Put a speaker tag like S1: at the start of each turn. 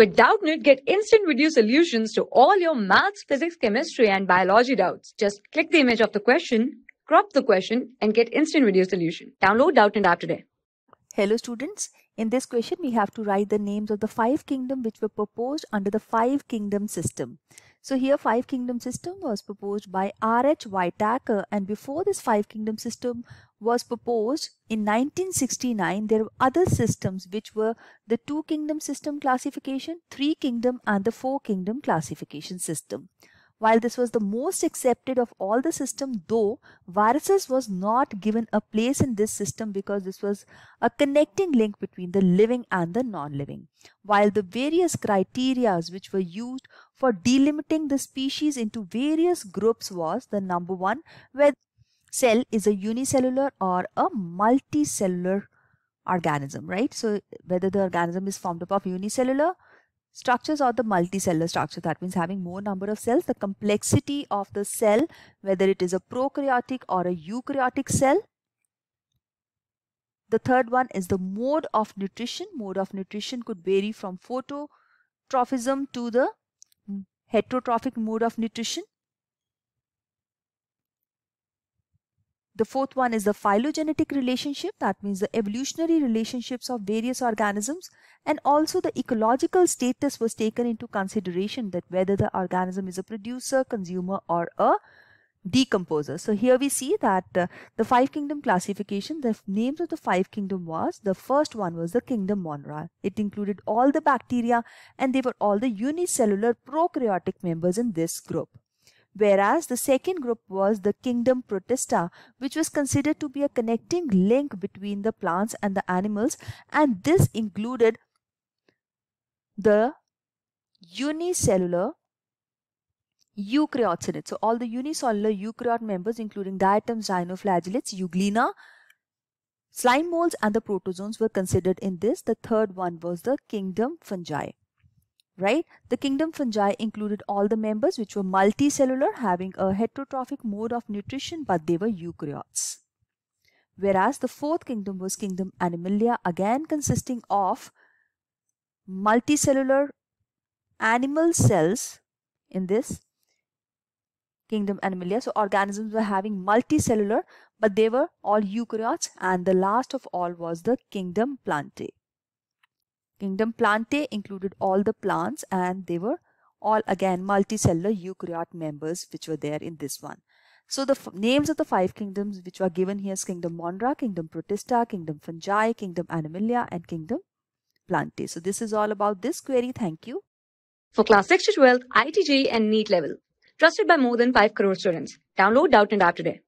S1: With Doubtnit, get instant video solutions to all your maths, physics, chemistry, and biology doubts. Just click the image of the question, crop the question, and get instant video solution. Download Doubtnit app today. Hello students, in this question we have to write the names of the five kingdoms which were proposed under the five kingdom system. So here five kingdom system was proposed by R.H. Whitaker and before this five kingdom system was proposed in 1969 there were other systems which were the two kingdom system classification, three kingdom and the four kingdom classification system. While this was the most accepted of all the system, though viruses was not given a place in this system because this was a connecting link between the living and the non-living. While the various criterias which were used for delimiting the species into various groups was the number one, where cell is a unicellular or a multicellular organism, right? So whether the organism is formed up of unicellular structures or the multicellular structure. That means having more number of cells, the complexity of the cell, whether it is a prokaryotic or a eukaryotic cell. The third one is the mode of nutrition. Mode of nutrition could vary from phototrophism to the mm, heterotrophic mode of nutrition. The fourth one is the phylogenetic relationship, that means the evolutionary relationships of various organisms, and also the ecological status was taken into consideration that whether the organism is a producer, consumer, or a decomposer. So here we see that uh, the five kingdom classification, the names of the five kingdom was, the first one was the kingdom monera. It included all the bacteria and they were all the unicellular prokaryotic members in this group whereas the second group was the kingdom protista, which was considered to be a connecting link between the plants and the animals, and this included the unicellular eukaryotes. So all the unicellular eukaryote members including diatoms, dinoflagellates, euglena, slime molds and the protozoans were considered in this. The third one was the kingdom fungi right? The kingdom fungi included all the members which were multicellular having a heterotrophic mode of nutrition but they were eukaryotes. Whereas the fourth kingdom was kingdom Animalia again consisting of multicellular animal cells in this kingdom Animalia. So organisms were having multicellular but they were all eukaryotes and the last of all was the kingdom Plantae. Kingdom Plantae included all the plants and they were all again multicellular eukaryote members which were there in this one. So the names of the five kingdoms which were given here is Kingdom Monera, Kingdom Protista, Kingdom Fungi, Kingdom Animalia and Kingdom Plantae. So this is all about this query. Thank you. For class 6 to 12, ITG and NEET level. Trusted by more than 5 crore students. Download Doubt and App today.